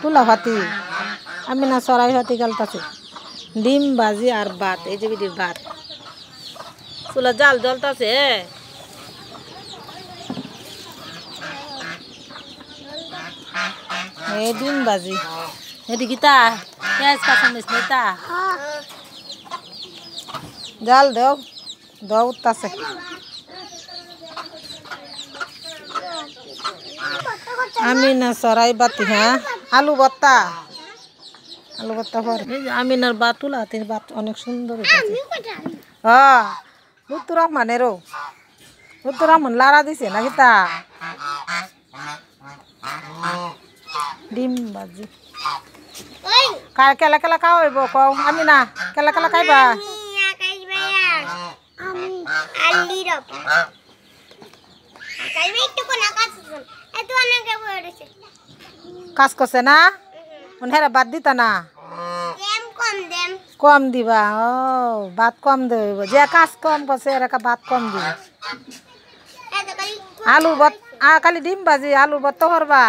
পোলা ভাতি আমি না সরাই ভাতি গালতাছি ডিম বাজি আর ভাত এই যে বিদির ভাত চুলা জাল জ্বলতাছে এই ডিম বাজি এদিকে তা পেঁয়াজ কাঁচা মিস নেই জাল দেও দেওয়া উঠতাছে আমিনা সরাই বাতি হ্যাঁ আলু বত্তা আলু ভর্তা পর আমিনার বাতুল হাতের বাত অনেক সুন্দর হ্যাঁ লুতুর রহমানেরও লুতুর রহমান লাড়া দিছে নাকি তা ডিম বাজি কার কেলা কেলা খাওয়া হইব কও আমি না কেলা কেলা খাইবা কাজ করছে না হেরা বাদ দিত না কম দিবা ও বাদ কম দেব যে কাজ কম করছে এরা বাদ কম দিবা আলু বত কালি ডিম বাজি আলু বত করবা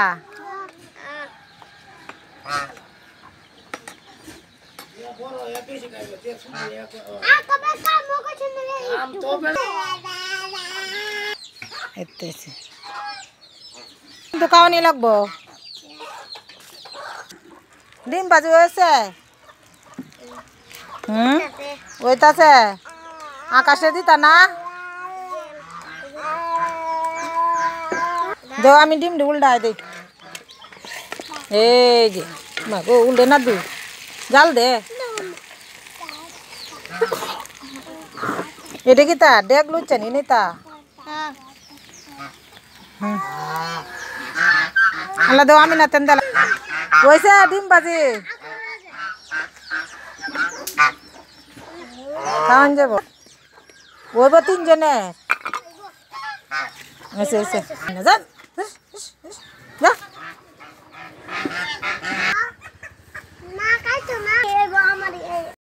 কিন্তু কাউনি লাগবো ডিম ভাজি হয়েছে হুম ওইটাছে আকাশে দিতা না দেও আমি ডিম উল্ডাই দিই এই যে মাগো উল্ডে না দু জাল দে এটা কি তা ডেক লুচ্ছানি নি তা হুম আল্লাহ দেও আমি না তেন দেলা গৈছে ডিম বাজি খাওয়ান যাব ওইব তিনজনে এসে এসে যান